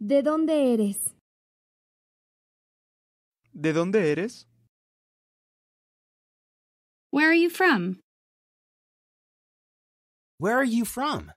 ¿De dónde eres? ¿De dónde eres? Where are you from? Where are you from?